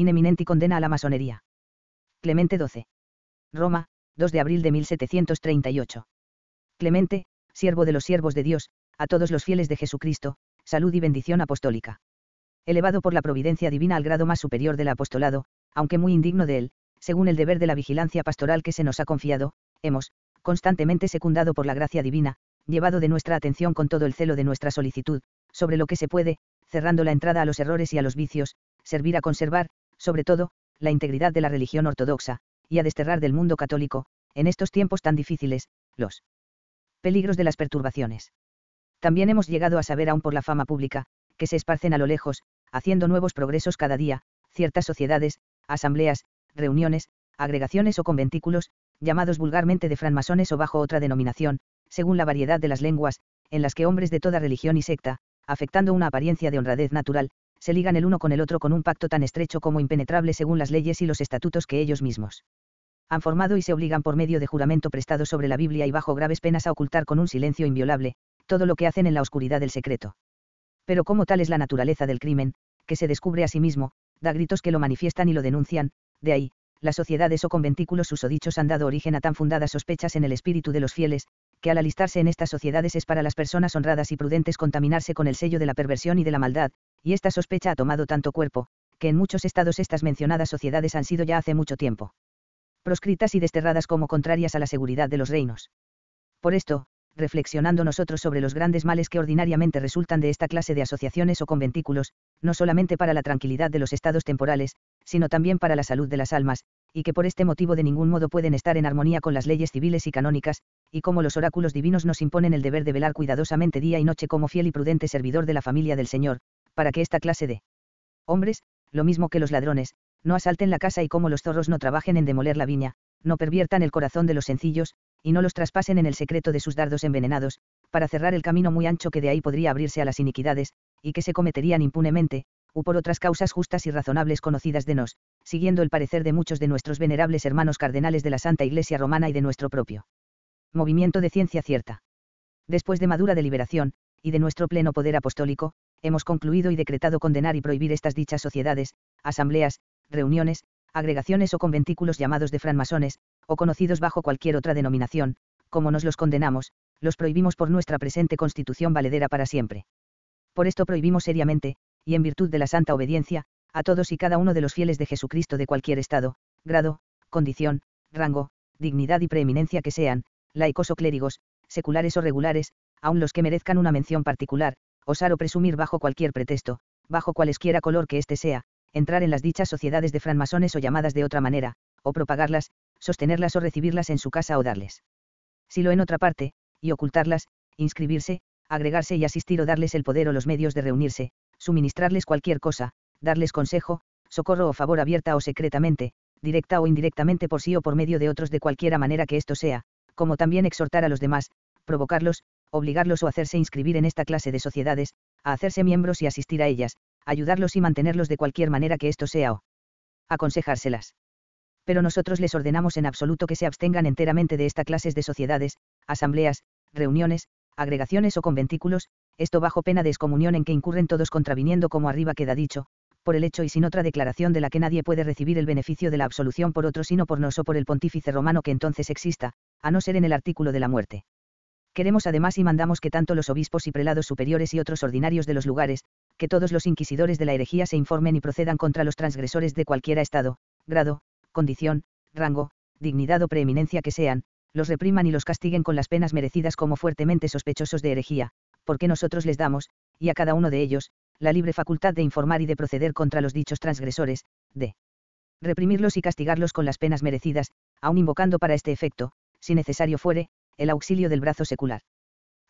y condena a la masonería. Clemente XII. Roma, 2 de abril de 1738. Clemente, siervo de los siervos de Dios, a todos los fieles de Jesucristo, salud y bendición apostólica. Elevado por la providencia divina al grado más superior del apostolado, aunque muy indigno de él, según el deber de la vigilancia pastoral que se nos ha confiado, hemos, constantemente secundado por la gracia divina, llevado de nuestra atención con todo el celo de nuestra solicitud, sobre lo que se puede, cerrando la entrada a los errores y a los vicios, servir a conservar, sobre todo, la integridad de la religión ortodoxa, y a desterrar del mundo católico, en estos tiempos tan difíciles, los peligros de las perturbaciones. También hemos llegado a saber aún por la fama pública, que se esparcen a lo lejos, haciendo nuevos progresos cada día, ciertas sociedades, asambleas, reuniones, agregaciones o conventículos, llamados vulgarmente de franmasones o bajo otra denominación, según la variedad de las lenguas, en las que hombres de toda religión y secta, afectando una apariencia de honradez natural, se ligan el uno con el otro con un pacto tan estrecho como impenetrable según las leyes y los estatutos que ellos mismos han formado y se obligan por medio de juramento prestado sobre la Biblia y bajo graves penas a ocultar con un silencio inviolable, todo lo que hacen en la oscuridad del secreto. Pero como tal es la naturaleza del crimen, que se descubre a sí mismo, da gritos que lo manifiestan y lo denuncian, de ahí, las sociedades o conventículos susodichos han dado origen a tan fundadas sospechas en el espíritu de los fieles, que al alistarse en estas sociedades es para las personas honradas y prudentes contaminarse con el sello de la perversión y de la maldad, y esta sospecha ha tomado tanto cuerpo, que en muchos estados estas mencionadas sociedades han sido ya hace mucho tiempo proscritas y desterradas como contrarias a la seguridad de los reinos. Por esto, reflexionando nosotros sobre los grandes males que ordinariamente resultan de esta clase de asociaciones o conventículos, no solamente para la tranquilidad de los estados temporales, sino también para la salud de las almas, y que por este motivo de ningún modo pueden estar en armonía con las leyes civiles y canónicas, y como los oráculos divinos nos imponen el deber de velar cuidadosamente día y noche como fiel y prudente servidor de la familia del Señor, para que esta clase de hombres, lo mismo que los ladrones, no asalten la casa y como los zorros no trabajen en demoler la viña, no perviertan el corazón de los sencillos, y no los traspasen en el secreto de sus dardos envenenados, para cerrar el camino muy ancho que de ahí podría abrirse a las iniquidades, y que se cometerían impunemente, u por otras causas justas y razonables conocidas de nos, siguiendo el parecer de muchos de nuestros venerables hermanos cardenales de la Santa Iglesia Romana y de nuestro propio movimiento de ciencia cierta. Después de madura deliberación, y de nuestro pleno poder apostólico, hemos concluido y decretado condenar y prohibir estas dichas sociedades, asambleas, reuniones, agregaciones o conventículos llamados de franmasones, o conocidos bajo cualquier otra denominación, como nos los condenamos, los prohibimos por nuestra presente constitución valedera para siempre. Por esto prohibimos seriamente, y en virtud de la santa obediencia, a todos y cada uno de los fieles de Jesucristo de cualquier estado, grado, condición, rango, dignidad y preeminencia que sean, laicos o clérigos, seculares o regulares, aun los que merezcan una mención particular, osar o presumir bajo cualquier pretexto, bajo cualesquiera color que éste sea, entrar en las dichas sociedades de franmasones o llamadas de otra manera, o propagarlas, sostenerlas o recibirlas en su casa o darles. Si lo en otra parte, y ocultarlas, inscribirse, agregarse y asistir o darles el poder o los medios de reunirse, suministrarles cualquier cosa, darles consejo, socorro o favor abierta o secretamente, directa o indirectamente por sí o por medio de otros de cualquiera manera que esto sea, como también exhortar a los demás, provocarlos, obligarlos o hacerse inscribir en esta clase de sociedades, a hacerse miembros y asistir a ellas, ayudarlos y mantenerlos de cualquier manera que esto sea o aconsejárselas. Pero nosotros les ordenamos en absoluto que se abstengan enteramente de esta clase de sociedades, asambleas, reuniones, agregaciones o conventículos, esto bajo pena de excomunión en que incurren todos contraviniendo como arriba queda dicho, por el hecho y sin otra declaración de la que nadie puede recibir el beneficio de la absolución por otro sino por nos o por el pontífice romano que entonces exista, a no ser en el artículo de la muerte. Queremos además y mandamos que tanto los obispos y prelados superiores y otros ordinarios de los lugares, que todos los inquisidores de la herejía se informen y procedan contra los transgresores de cualquiera estado, grado, condición, rango, dignidad o preeminencia que sean, los repriman y los castiguen con las penas merecidas como fuertemente sospechosos de herejía, porque nosotros les damos, y a cada uno de ellos, la libre facultad de informar y de proceder contra los dichos transgresores, de reprimirlos y castigarlos con las penas merecidas, aun invocando para este efecto, si necesario fuere, el auxilio del brazo secular.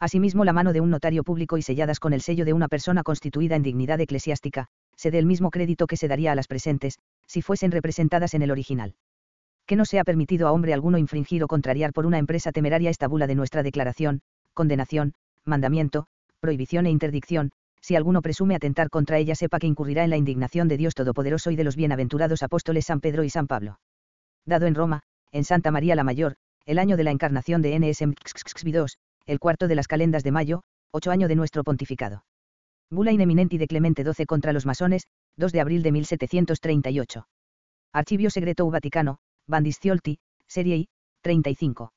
Asimismo, la mano de un notario público y selladas con el sello de una persona constituida en dignidad eclesiástica, se dé el mismo crédito que se daría a las presentes, si fuesen representadas en el original. Que no sea permitido a hombre alguno infringir o contrariar por una empresa temeraria esta bula de nuestra declaración, condenación, mandamiento, prohibición e interdicción, si alguno presume atentar contra ella sepa que incurrirá en la indignación de Dios Todopoderoso y de los bienaventurados apóstoles San Pedro y San Pablo. Dado en Roma, en Santa María la Mayor, el año de la encarnación de NSMXXV2, el cuarto de las calendas de mayo, ocho año de nuestro pontificado. Bula ineminenti de Clemente XII contra los masones, 2 de abril de 1738. Archivio secreto U Vaticano, Bandisciolti, Serie I, 35.